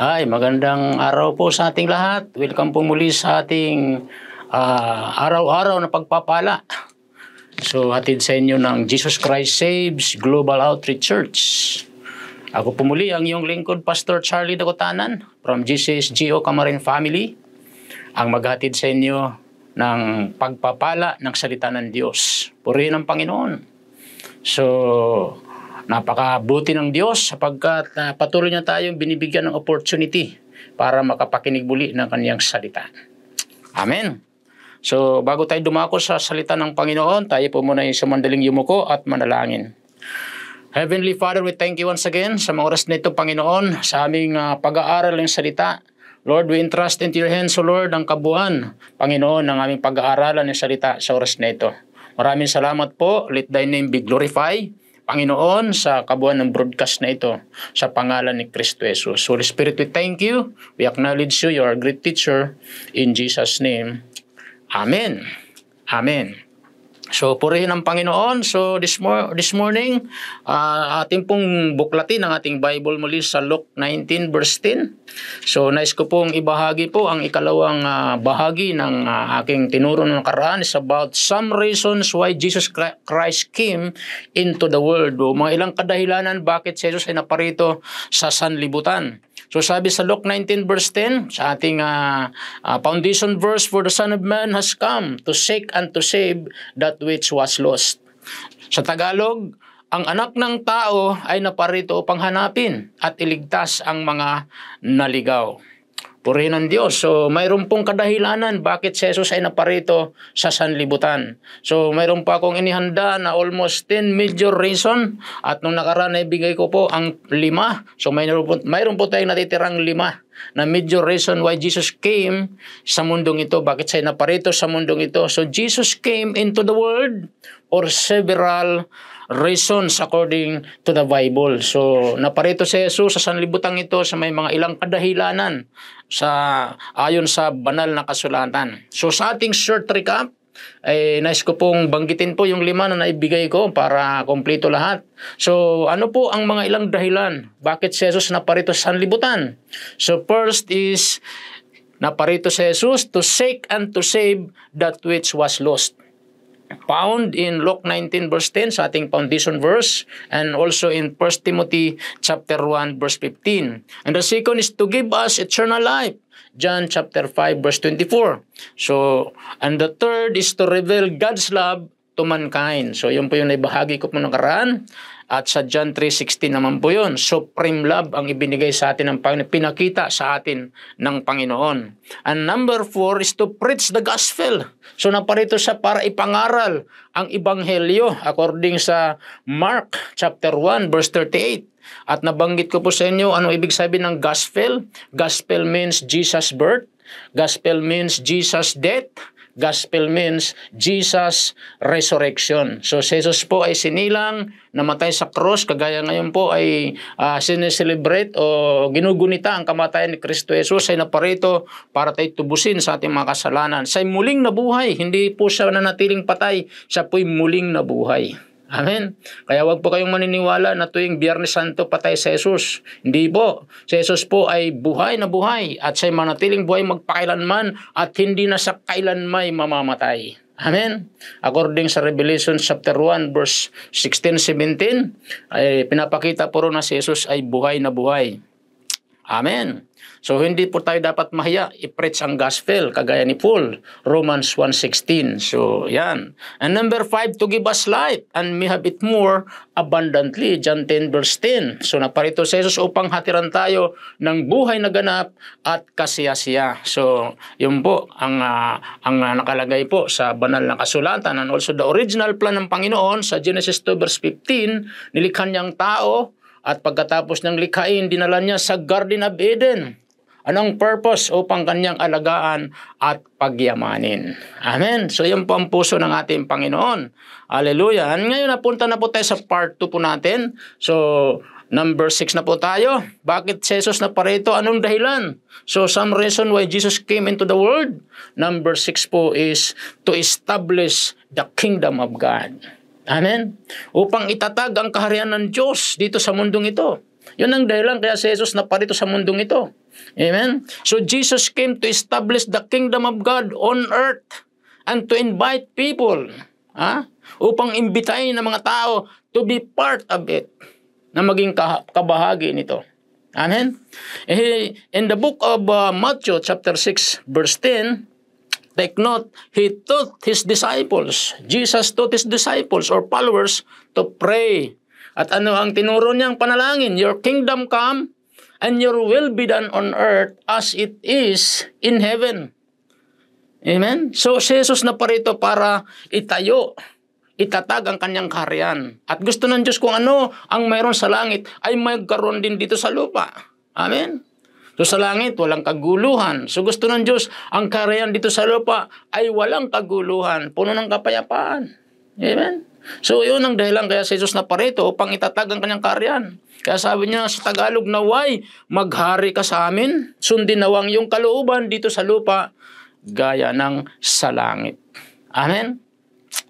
Ay, magandang araw po sa ating lahat. Welcome po muli sa ating uh, araw-araw na pagpapala. So, hatid sa inyo ng Jesus Christ Saves Global Outreach Church. Ako po muli ang iyong lingkod, Pastor Charlie Dagotanan from GCSGO Camarin Family, ang maghatid sa inyo ng pagpapala ng salita ng Diyos. Purihin ang Panginoon. So, Napakabuti ng Diyos sapagkat uh, patuloy niya tayong binibigyan ng opportunity para makapakinig muli ng kanyang salita. Amen. So bago tayo dumako sa salita ng Panginoon, tayo po muna yung sumandaling yumuko at manalangin. Heavenly Father, we thank you once again sa mga oras nito, Panginoon, sa aming uh, pag-aaral ng salita. Lord, we entrust into your hands, O Lord, ang kabuuan, Panginoon, ng aming pag-aaralan ng salita sa oras na ito. Maraming salamat po. Let thy name be glorified. Panginoon sa kabuuan ng broadcast na ito sa pangalan ni Kristo Jesus. Holy Spirit, we thank you. We acknowledge you. You are a great teacher. In Jesus' name, Amen. Amen. So purihin ang Panginoon. So this, mor- this morning, uh, ah, ating pong buklatin ang ating Bible muli sa Luke 19 verse 10. So nais ko pong ibahagi po ang ikalawang uh, bahagi ng uh, aking tinuro ng karaan is about some reasons why Jesus Christ came into the world. O mga ilang kadahilanan bakit si Jesus ay naparito sa sanlibutan. So sabi sa Luke 19 verse 10, sa ating uh, uh, foundation verse, For the Son of Man has come to seek and to save that which was lost. Sa Tagalog, ang anak ng tao ay naparito upang hanapin at iligtas ang mga naligaw. Purihin ng Diyos. So, mayroon pong kadahilanan bakit si Jesus ay naparito sa sanlibutan. So, mayroon pa akong inihanda na almost 10 major reason at nung nakaraan ay bigay ko po ang lima. So, mayroon po, mayroon po tayong natitirang lima na major reason why Jesus came sa mundong ito. Bakit siya naparito sa mundong ito? So, Jesus came into the world or several reasons according to the Bible. So, naparito si Jesus sa sanlibutan ito sa may mga ilang kadahilanan sa ayon sa banal na kasulatan. So sa ating short recap, ay nais ko pong banggitin po yung lima na naibigay ko para kompleto lahat. So ano po ang mga ilang dahilan bakit si Jesus naparito sa sanlibutan? So first is naparito si Jesus to seek and to save that which was lost found in Luke 19 verse 10 sa ating foundation verse and also in 1 Timothy chapter 1 verse 15. And the second is to give us eternal life. John chapter 5 verse 24. So, and the third is to reveal God's love to mankind. So yun po yung naibahagi ko po nakaraan. At sa John 3.16 naman po yun, supreme love ang ibinigay sa atin ng Panginoon, pinakita sa atin ng Panginoon. And number four is to preach the gospel. So naparito siya para ipangaral ang ibanghelyo according sa Mark chapter 1 verse 38. At nabanggit ko po sa inyo ano ibig sabihin ng gospel. Gospel means Jesus birth. Gospel means Jesus death. Gospel means Jesus Resurrection. So si Jesus po ay sinilang, namatay sa cross, kagaya ngayon po ay uh, sineselebrate o ginugunita ang kamatayan ni Kristo Jesus ay naparito para tayo tubusin sa ating mga kasalanan. Siya'y muling nabuhay, hindi po siya nanatiling patay, siya po'y muling nabuhay. Amen. Kaya wag po kayong maniniwala na tuwing Biyernes Santo patay si Jesus. Hindi po. Si Jesus po ay buhay na buhay at siya manatiling buhay magpakailanman at hindi na sa kailanman mamamatay. Amen. According sa Revelation chapter 1 verse 16-17, ay pinapakita po ron na si Jesus ay buhay na buhay. Amen. So hindi po tayo dapat mahiya i-preach ang gospel kagaya ni Paul, Romans 1.16. So yan. And number 5, to give us life and may have it more abundantly, John 10 verse 10. So naparito si Jesus upang hatiran tayo ng buhay na ganap at kasiyasiya. So yun po ang, uh, ang ah, nakalagay po sa banal na kasulatan and also the original plan ng Panginoon sa Genesis 2 verse 15, nilikha niyang tao at pagkatapos ng likhain, dinala niya sa Garden of Eden Anong purpose upang kanyang alagaan at pagyamanin? Amen. So yun po ang puso ng ating Panginoon. Hallelujah. Ngayon napunta na po tayo sa part 2 po natin. So number 6 na po tayo. Bakit si Jesus na parito? Anong dahilan? So some reason why Jesus came into the world. Number 6 po is to establish the kingdom of God. Amen. Upang itatag ang kaharian ng Diyos dito sa mundong ito. Yun ang dahilan kaya si Jesus na parito sa mundong ito. Amen? So Jesus came to establish the kingdom of God on earth and to invite people ha? upang imbitahin ang mga tao to be part of it na maging kabahagi nito. Amen? Eh, in the book of uh, Matthew chapter 6 verse 10, Take note, he taught his disciples, Jesus taught his disciples or followers to pray. At ano ang tinuro niyang panalangin? Your kingdom come, and your will be done on earth as it is in heaven. Amen? So, si Jesus na parito para itayo, itatag ang kanyang kaharian. At gusto ng Diyos kung ano ang mayroon sa langit ay magkaroon din dito sa lupa. Amen? So sa langit, walang kaguluhan. So gusto ng Diyos, ang kaharian dito sa lupa ay walang kaguluhan, puno ng kapayapaan. Amen? So yun ang dahilan kaya si Jesus na parito upang itatag ang kanyang karyan. Kaya sabi niya sa Tagalog na why maghari ka sa amin, sundin nawang yung kalooban dito sa lupa gaya ng sa langit. Amen?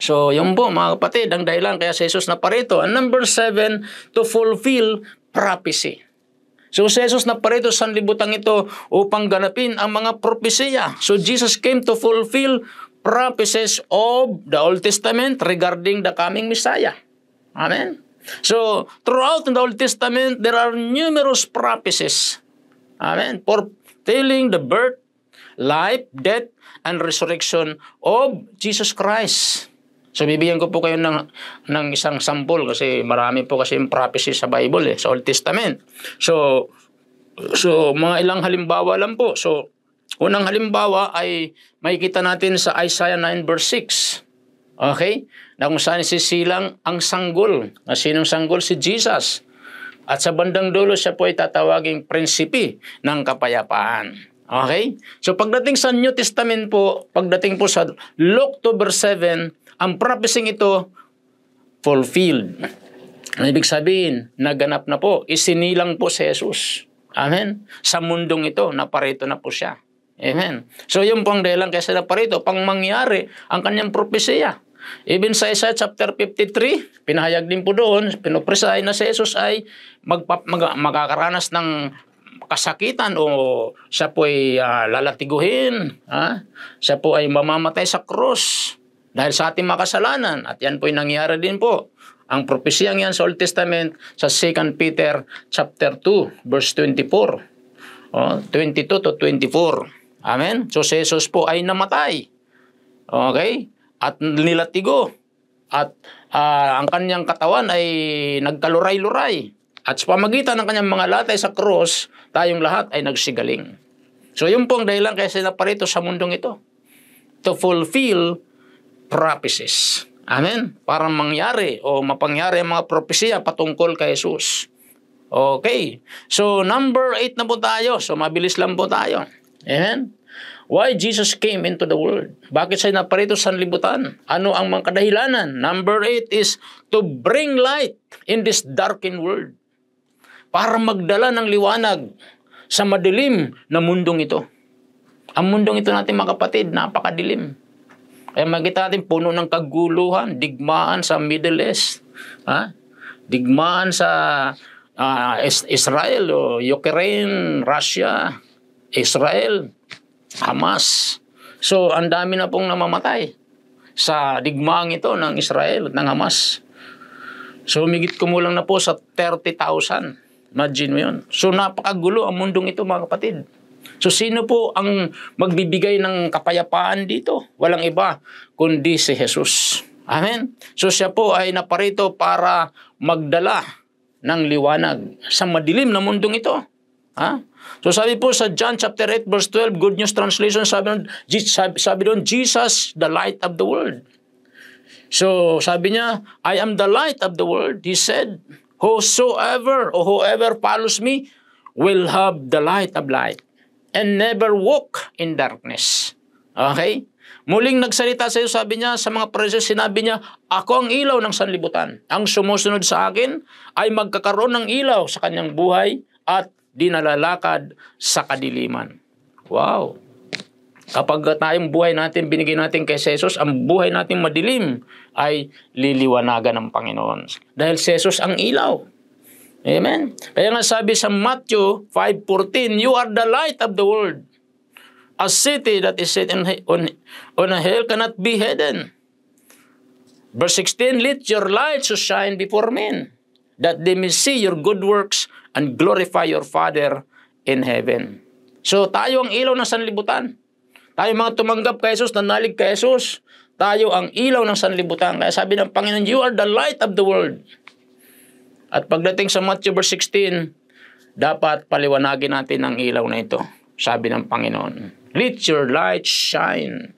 So yun po mga kapatid, ang dahilan kaya si Jesus na parito. And number seven, to fulfill prophecy. So si Jesus na parito sa libutan ito upang ganapin ang mga propesya. So Jesus came to fulfill prophecy prophecies of the Old Testament regarding the coming Messiah. Amen. So, throughout the Old Testament, there are numerous prophecies. Amen. For telling the birth, life, death, and resurrection of Jesus Christ. So bibigyan ko po kayo ng, ng isang sample kasi marami po kasi yung prophecy sa Bible eh, sa Old Testament. So, so mga ilang halimbawa lang po. So Unang halimbawa ay makikita natin sa Isaiah 9 verse 6. Okay? Na kung saan sisilang ang sanggol. Na sinong sanggol? Si Jesus. At sa bandang dulo siya po ay tatawaging prinsipi ng kapayapaan. Okay? So pagdating sa New Testament po, pagdating po sa Luke 2 verse 7, ang prophesying ito fulfilled. Ang ibig sabihin, naganap na po, isinilang po si Jesus. Amen? Sa mundong ito, naparito na po siya. Amen. So yun po ang dahilan kaya sila parito, pang mangyari ang kanyang propesya. Even sa Isaiah chapter 53, pinahayag din po doon, pinopresay na si Jesus ay magpa, mag, magkakaranas ng kasakitan o siya po ay uh, lalatiguhin, ha? siya po ay mamamatay sa krus dahil sa ating makasalanan. At yan po ay nangyari din po. Ang propesiyang yan sa Old Testament sa 2 Peter chapter 2 verse 24. Oh, 22 to 24. Amen? So si Jesus po ay namatay. Okay? At nilatigo. At uh, ang kanyang katawan ay nagkaluray-luray. At sa pamagitan ng kanyang mga latay sa cross, tayong lahat ay nagsigaling. So yun po ang dahilan kaya sila parito sa mundong ito. To fulfill prophecies. Amen? Para mangyari o mapangyari ang mga propesya patungkol kay Jesus. Okay. So number 8 na po tayo. So mabilis lang po tayo. Amen? Why Jesus came into the world? Bakit siya naparito sa libutan? Ano ang mga kadahilanan? Number eight is to bring light in this darkened world. Para magdala ng liwanag sa madilim na mundong ito. Ang mundong ito natin mga kapatid, napakadilim. Kaya magkita natin puno ng kaguluhan, digmaan sa Middle East, ha? digmaan sa uh, Israel o Ukraine, Russia, Israel, Hamas. So, ang dami na pong namamatay sa digmaang ito ng Israel at ng Hamas. So, umigit ko mo lang na po sa 30,000. Imagine mo yun. So, napakagulo ang mundong ito, mga kapatid. So, sino po ang magbibigay ng kapayapaan dito? Walang iba, kundi si Jesus. Amen? So, siya po ay naparito para magdala ng liwanag sa madilim na mundong ito. Ha? So sabi po sa John chapter 8 verse 12, Good News Translation, sabi, sabi, sabi doon, Jesus, the light of the world. So sabi niya, I am the light of the world. He said, Whosoever or whoever follows me will have the light of light and never walk in darkness. Okay? Muling nagsalita sa iyo, sabi niya, sa mga preses, sinabi niya, ako ang ilaw ng sanlibutan. Ang sumusunod sa akin ay magkakaroon ng ilaw sa kanyang buhay at di nalalakad sa kadiliman. Wow! Kapag tayong buhay natin, binigay natin kay Jesus, ang buhay natin madilim ay liliwanagan ng Panginoon. Dahil si Jesus ang ilaw. Amen? Kaya nga sabi sa Matthew 5.14, You are the light of the world. A city that is set on, on a hill cannot be hidden. Verse 16, Let your light so shine before men, that they may see your good works and glorify your Father in heaven. So tayo ang ilaw ng sanlibutan. Tayo mga tumanggap kay Jesus, nanalig kay Jesus, tayo ang ilaw ng sanlibutan. Kaya sabi ng Panginoon, you are the light of the world. At pagdating sa Matthew verse 16, dapat paliwanagin natin ang ilaw na ito. Sabi ng Panginoon, let your light shine.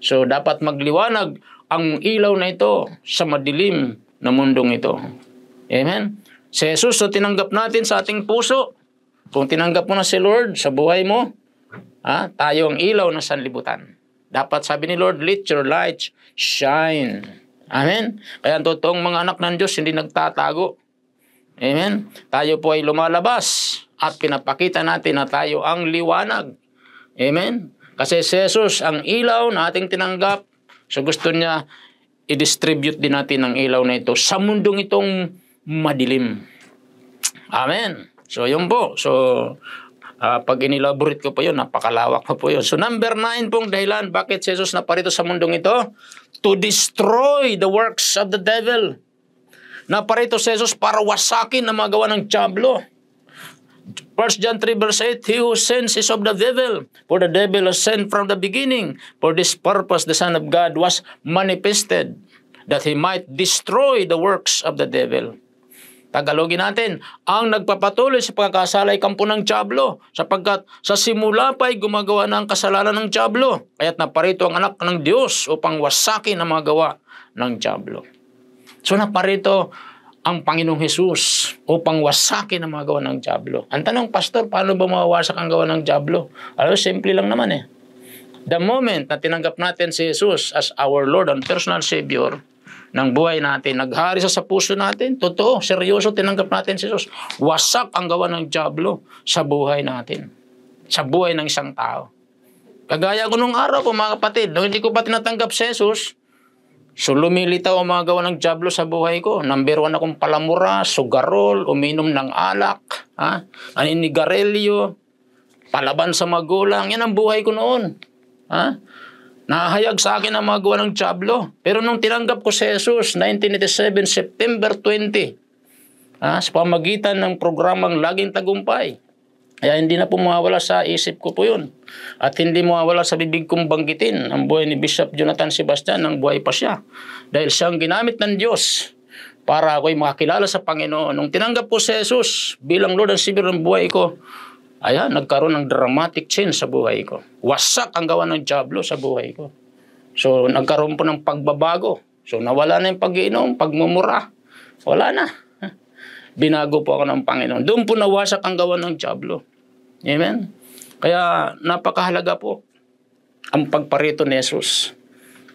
So dapat magliwanag ang ilaw na ito sa madilim na mundong ito. Amen? Si Jesus so tinanggap natin sa ating puso, kung tinanggap mo na si Lord sa buhay mo, ha, tayo ang ilaw ng sanlibutan. Dapat sabi ni Lord, let your light shine. Amen? Kaya ang totoong mga anak ng Diyos hindi nagtatago. Amen? Tayo po ay lumalabas at pinapakita natin na tayo ang liwanag. Amen? Kasi si Jesus, ang ilaw na ating tinanggap, so gusto niya, i-distribute din natin ang ilaw na ito sa mundong itong madilim. Amen. So, yun po. So, uh, pag inelaborate ko po yun, napakalawak pa po yun. So, number nine pong dahilan, bakit si Jesus naparito sa mundong ito? To destroy the works of the devil. Naparito si Jesus para wasakin ang mga gawa ng tiyablo. 1 John 3 verse 8, He who sins is of the devil, for the devil has sinned from the beginning. For this purpose the Son of God was manifested, that He might destroy the works of the devil. Tagalogin natin, ang nagpapatuloy sa pagkakasala ay kampo ng Diablo, sapagkat sa simula pa ay gumagawa na ang kasalanan ng Diablo, kaya't naparito ang anak ng Diyos upang wasakin ang mga gawa ng Diablo. So naparito ang Panginoong Hesus upang wasakin ang mga gawa ng Diablo. Ang tanong, Pastor, paano ba mawawasak ang gawa ng Diablo? Alam, simple lang naman eh. The moment na tinanggap natin si Jesus as our Lord and personal Savior, ng buhay natin. Naghari sa puso natin. Totoo, seryoso, tinanggap natin si Jesus. Wasak ang gawa ng Diablo sa buhay natin. Sa buhay ng isang tao. Kagaya ko nung araw po mga kapatid, nung hindi ko pa tinatanggap si Jesus, so lumilitaw ang mga gawa ng Diablo sa buhay ko. Number one akong palamura, sugarol, uminom ng alak, ha? aninigarelyo, palaban sa magulang. Yan ang buhay ko noon. Ha? Nahayag sa akin ang mga gawa ng Diablo. Pero nung tinanggap ko si Jesus, 1987, September 20, ah, sa pamagitan ng programang Laging Tagumpay, kaya hindi na po mawala sa isip ko po yun. At hindi mawala sa bibig kong banggitin ang buhay ni Bishop Jonathan Sebastian nang buhay pa siya. Dahil siyang ginamit ng Diyos para ako'y makakilala sa Panginoon. Nung tinanggap ko si Jesus bilang Lord and Savior ng buhay ko, Ayan, nagkaroon ng dramatic change sa buhay ko. Wasak ang gawa ng Diablo sa buhay ko. So, nagkaroon po ng pagbabago. So, nawala na yung pag-iinom, pagmumura. Wala na. Binago po ako ng Panginoon. Doon po nawasak ang gawa ng Diablo. Amen? Kaya, napakahalaga po ang pagparito ni Jesus.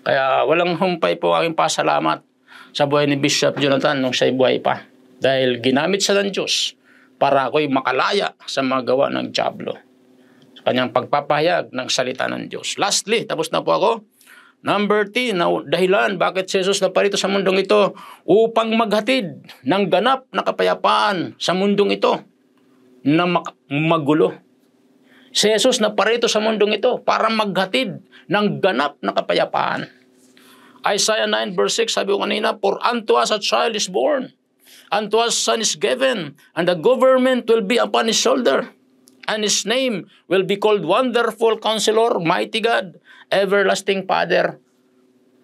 Kaya, walang humpay po aking pasalamat sa buhay ni Bishop Jonathan nung siya buhay pa. Dahil ginamit siya ng Diyos para ako'y makalaya sa mga gawa ng Diablo. Sa kanyang pagpapahayag ng salita ng Diyos. Lastly, tapos na po ako. Number 10, na dahilan bakit si Jesus naparito sa mundong ito upang maghatid ng ganap na kapayapaan sa mundong ito na magulo. Si Jesus naparito sa mundong ito para maghatid ng ganap na kapayapaan. Isaiah 9 verse 6, sabi ko kanina, For unto us a child is born, and to us son is given, and the government will be upon his shoulder. And his name will be called Wonderful Counselor, Mighty God, Everlasting Father,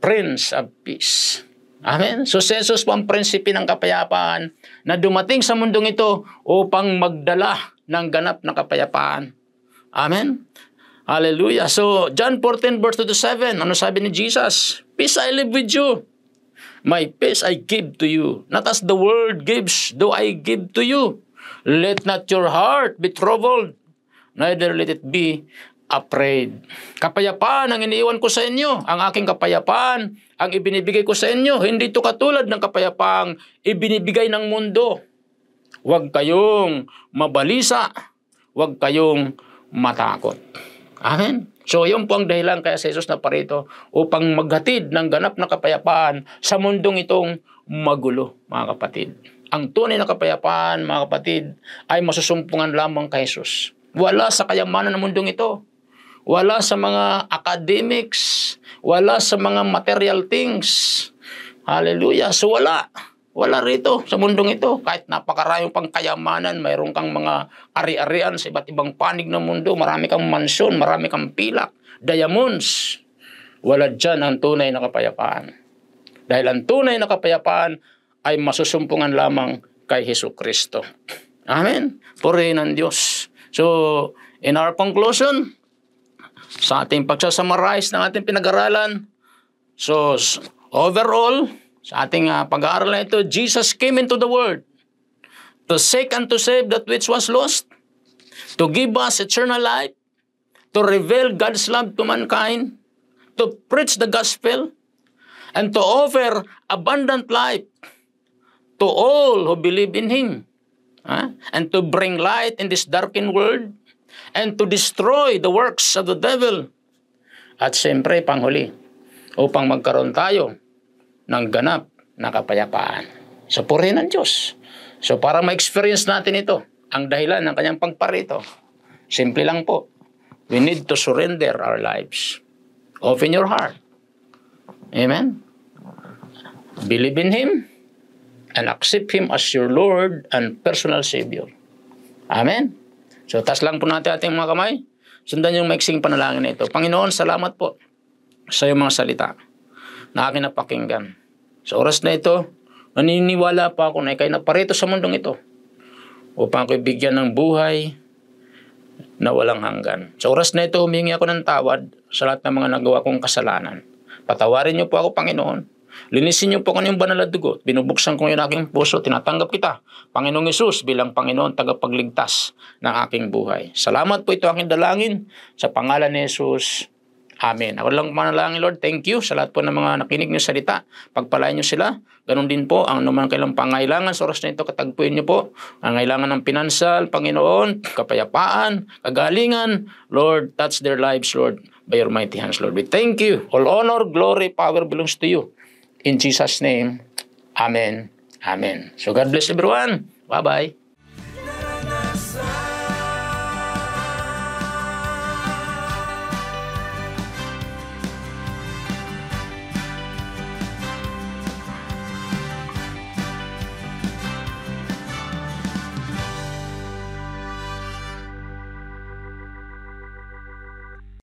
Prince of Peace. Amen. So si Jesus po ang prinsipi ng kapayapaan na dumating sa mundong ito upang magdala ng ganap na kapayapaan. Amen. Hallelujah. So John 14 verse 27, ano sabi ni Jesus? Peace I live with you. My peace I give to you, not as the world gives, do I give to you. Let not your heart be troubled, neither let it be afraid. Kapayapaan ang iniwan ko sa inyo, ang aking kapayapaan, ang ibinibigay ko sa inyo, hindi ito katulad ng kapayapaang ibinibigay ng mundo. Huwag kayong mabalisa, huwag kayong matakot. Amen. So yun po ang dahilan kaya si Jesus na parito upang maghatid ng ganap na kapayapaan sa mundong itong magulo, mga kapatid. Ang tunay na kapayapaan, mga kapatid, ay masusumpungan lamang kay Jesus. Wala sa kayamanan ng mundong ito. Wala sa mga academics. Wala sa mga material things. Hallelujah. So wala. Wala rito sa mundong ito. Kahit napakarayong pangkayamanan, kayamanan, mayroon kang mga ari-arian sa iba't ibang panig ng mundo. Marami kang mansyon, marami kang pilak, diamonds. Wala dyan ang tunay na kapayapaan. Dahil ang tunay na kapayapaan ay masusumpungan lamang kay Heso Kristo. Amen. Purihin ang Diyos. So, in our conclusion, sa ating pagsasummarize ng ating pinag-aralan, so overall, sa ating uh, pag-aaral na ito, Jesus came into the world to seek and to save that which was lost, to give us eternal life, to reveal God's love to mankind, to preach the gospel, and to offer abundant life to all who believe in Him, huh? Ah, and to bring light in this darkened world, and to destroy the works of the devil. At siyempre, panghuli, upang magkaroon tayo ng ganap na kapayapaan. So, purihin ang Diyos. So, para ma-experience natin ito, ang dahilan ng kanyang pagparito, simple lang po. We need to surrender our lives. Open your heart. Amen? Believe in Him and accept Him as your Lord and personal Savior. Amen? So, tas lang po natin ating mga kamay. Sundan yung maiksing panalangin na ito. Panginoon, salamat po sa iyong mga salita na akin napakinggan. Sa oras na ito, naniniwala pa ako na ikay naparito sa mundong ito upang ko'y bigyan ng buhay na walang hanggan. Sa oras na ito, humingi ako ng tawad sa lahat ng mga nagawa kong kasalanan. Patawarin niyo po ako, Panginoon, Linisin niyo po ko ng banal na dugo. Binubuksan ko yung aking puso. Tinatanggap kita, Panginoong Yesus, bilang Panginoon tagapagligtas ng aking buhay. Salamat po ito aking dalangin sa pangalan ni Yesus. Amen. Ako lang manalangin, Lord. Thank you sa lahat po ng mga nakinig niyo salita. Pagpalain niyo sila. Ganun din po, ang naman kailang pangailangan sa oras na ito, katagpuin niyo po. Ang kailangan ng pinansal, Panginoon, kapayapaan, kagalingan. Lord, touch their lives, Lord, by your mighty hands, Lord. We thank you. All honor, glory, power belongs to you. In Jesus' name, Amen. Amen. So God bless everyone. Bye-bye.